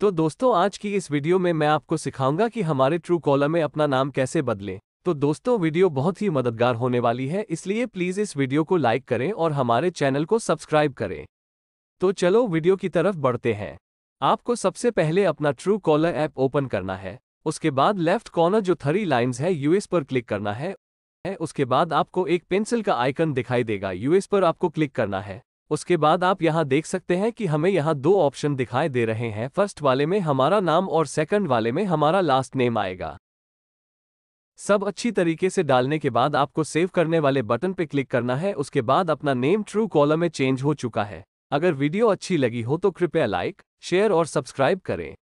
तो दोस्तों आज की इस वीडियो में मैं आपको सिखाऊंगा कि हमारे ट्रू कॉलर में अपना नाम कैसे बदलें तो दोस्तों वीडियो बहुत ही मददगार होने वाली है इसलिए प्लीज इस वीडियो को लाइक करें और हमारे चैनल को सब्सक्राइब करें तो चलो वीडियो की तरफ बढ़ते हैं आपको सबसे पहले अपना ट्रू कॉलर ऐप ओपन करना है उसके बाद लेफ्ट कॉर्नर जो थरी लाइन्स है यूएस पर क्लिक करना है उसके बाद आपको एक पेंसिल का आइकन दिखाई देगा यूएस पर आपको क्लिक करना है उसके बाद आप यहाँ देख सकते हैं कि हमें यहाँ दो ऑप्शन दिखाई दे रहे हैं फर्स्ट वाले में हमारा नाम और सेकंड वाले में हमारा लास्ट नेम आएगा सब अच्छी तरीके से डालने के बाद आपको सेव करने वाले बटन पर क्लिक करना है उसके बाद अपना नेम ट्रू कॉलम में चेंज हो चुका है अगर वीडियो अच्छी लगी हो तो कृपया लाइक शेयर और सब्सक्राइब करें